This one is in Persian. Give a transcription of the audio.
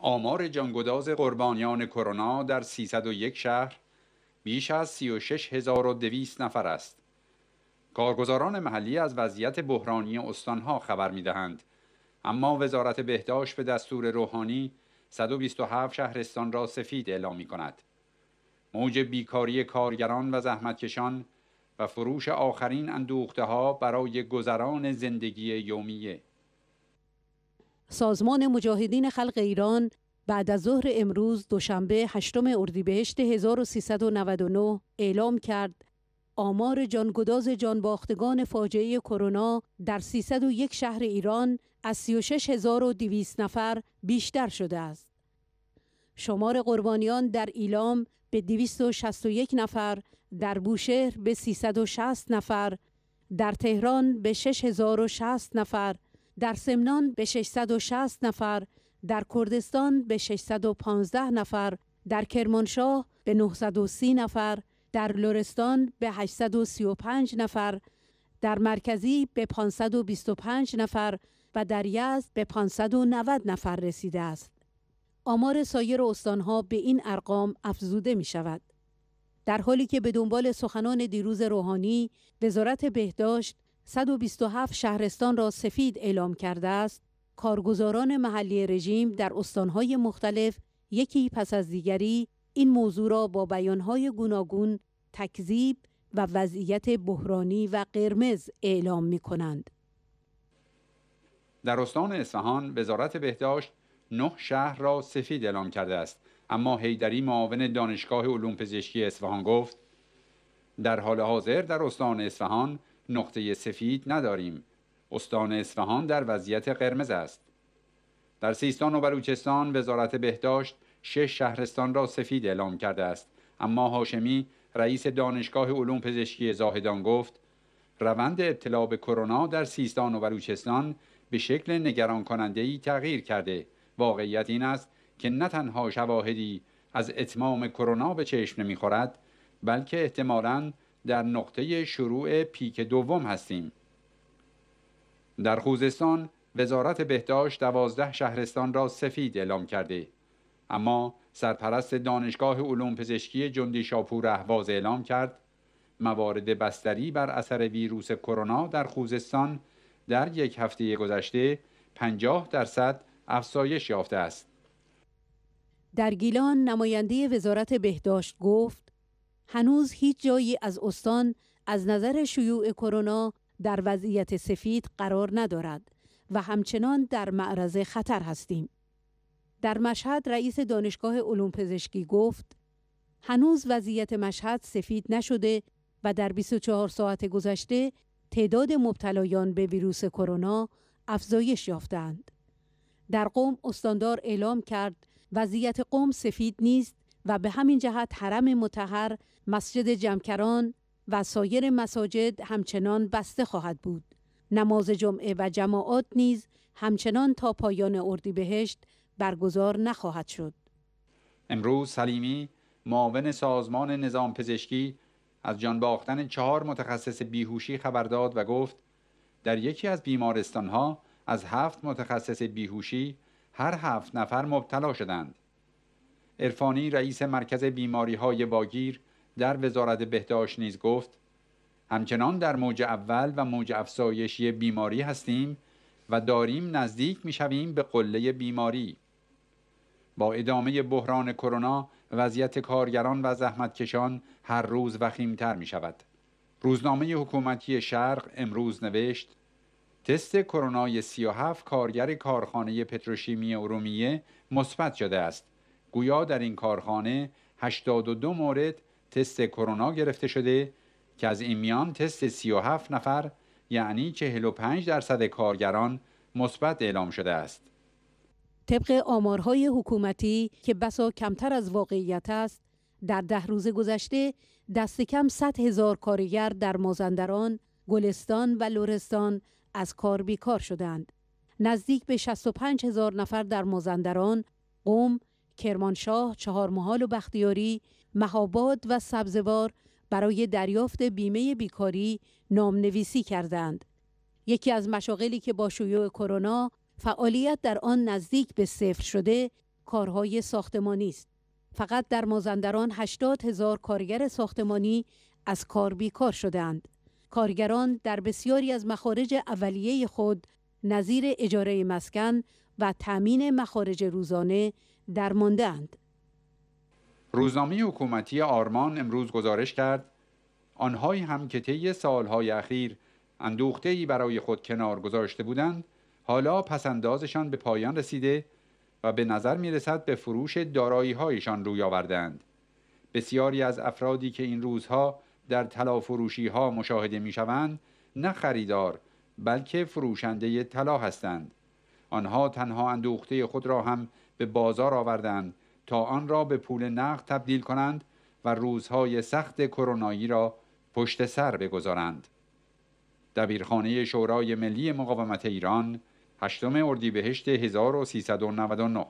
آمار جانگداز قربانیان کرونا در 301 شهر بیش از 36200 نفر است. کارگزاران محلی از وضعیت بحرانی استانها خبر می دهند. اما وزارت بهداشت به دستور روحانی 127 شهرستان را سفید اعلام می کند. موج بیکاری کارگران و زحمتکشان و فروش آخرین اندوخته ها برای گذران زندگی یومیه سازمان مجاهدین خلق ایران بعد از ظهر امروز دوشنبه 8 اردیبهشت 1399 اعلام کرد آمار جانگداز جانباختگان فاجعه کرونا در 301 شهر ایران از 36200 نفر بیشتر شده است. شمار قربانیان در ایلام به 261 نفر، در بوشهر به 360 نفر، در تهران به 6060 نفر، در سمنان به 660 نفر، در کردستان به 615 نفر، در کرمانشاه به 930 نفر، در لورستان به 835 نفر، در مرکزی به 525 نفر و در یزد به 590 نفر رسیده است. آمار سایر استانها به این ارقام افزوده می شود. در حالی که به دنبال سخنان دیروز روحانی وزارت بهداشت 127 شهرستان را سفید اعلام کرده است کارگزاران محلی رژیم در استانهای مختلف یکی پس از دیگری این موضوع را با بیانهای گوناگون تکذیب و وضعیت بحرانی و قرمز اعلام می کنند. در استان اصفهان وزارت بهداشت نه شهر را سفید اعلام کرده است اما هیدری معاون دانشگاه علوم پزشکی اصفهان گفت در حال حاضر در استان اصفهان نقطه سفید نداریم استان اصفهان در وضعیت قرمز است در سیستان و بلوچستان وزارت بهداشت شش شهرستان را سفید اعلام کرده است اما هاشمی رئیس دانشگاه علوم پزشکی زاهدان گفت روند ابتلا به کرونا در سیستان و بلوچستان به شکل نگران کننده ای تغییر کرده واقعیت این است که نه تنها شواهدی از اتمام کرونا به چشم نمیخورد بلکه احتمالاً در نقطه شروع پیک دوم هستیم. در خوزستان وزارت بهداشت دوازده شهرستان را سفید اعلام کرده اما سرپرست دانشگاه علوم پزشکی جندی شاپور احواز اعلام کرد موارد بستری بر اثر ویروس کرونا در خوزستان در یک هفته گذشته 50 درصد افزایش یافته است. در گیلان نماینده وزارت بهداشت گفت هنوز هیچ جایی از استان از نظر شیوع کرونا در وضعیت سفید قرار ندارد و همچنان در معرض خطر هستیم. در مشهد رئیس دانشگاه علوم پزشکی گفت هنوز وضعیت مشهد سفید نشده و در 24 ساعت گذشته تعداد مبتلایان به ویروس کرونا افزایش یافتند. در قوم استاندار اعلام کرد وضعیت قوم سفید نیست و به همین جهت حرم متحر، مسجد جمکران و سایر مساجد همچنان بسته خواهد بود. نماز جمعه و جماعات نیز همچنان تا پایان اردیبهشت برگزار نخواهد شد. امروز سلیمی معاون سازمان نظام پزشکی از جان باختن چهار متخصص بیهوشی خبر داد و گفت در یکی از بیمارستانها از هفت متخصص بیهوشی هر هفت نفر مبتلا شدند. ارفانی رئیس مرکز بیماری های واگیر در وزارت بهداشت نیز گفت همچنان در موج اول و موج افزایشی بیماری هستیم و داریم نزدیک می شویم به قله بیماری با ادامه بحران کرونا وضعیت کارگران و زحمتکشان هر روز وخیمتر می شود روزنامه حکومتی شرق امروز نوشت تست کرونا 37 کارگر کارخانه پتروشیمی ارومیه مثبت شده است گویا در این کارخانه 82 مورد تست کرونا گرفته شده که از این میان تست 37 نفر یعنی 45 درصد کارگران مثبت اعلام شده است. طبق آمارهای حکومتی که بسا کمتر از واقعیت است، در ده روز گذشته دست کم 100 هزار کارگر در مازندران، گلستان و لورستان از کار بیکار شدند. نزدیک به 65 هزار نفر در مازندران، قوم کرمانشاه، چهارمحال و بختیاری، مهاباد و سبزوار برای دریافت بیمه بیکاری نامنویسی کردند. یکی از مشاغلی که با شیوع کرونا فعالیت در آن نزدیک به صفر شده کارهای ساختمانی است. فقط در مازندران 80 هزار کارگر ساختمانی از کار بیکار شدند. کارگران در بسیاری از مخارج اولیه خود نظیر اجاره مسکن و تامین مخارج روزانه اند. روزنامه حکومتی آرمان امروز گزارش کرد آنهایی هم که طی سالهای اخیر ای برای خود کنار گذاشته بودند حالا پسندازشان به پایان رسیده و به نظر می رسد به فروش دارایی هایشان روی آوردند بسیاری از افرادی که این روزها در طلا فروشی ها مشاهده می شوند نه خریدار بلکه فروشنده طلا هستند آنها تنها اندوخته خود را هم به بازار آوردند تا آن را به پول نقد تبدیل کنند و روزهای سخت کرونایی را پشت سر بگذارند. دبیرخانه شورای ملی مقاومت ایران 8 اردیبهشت 1399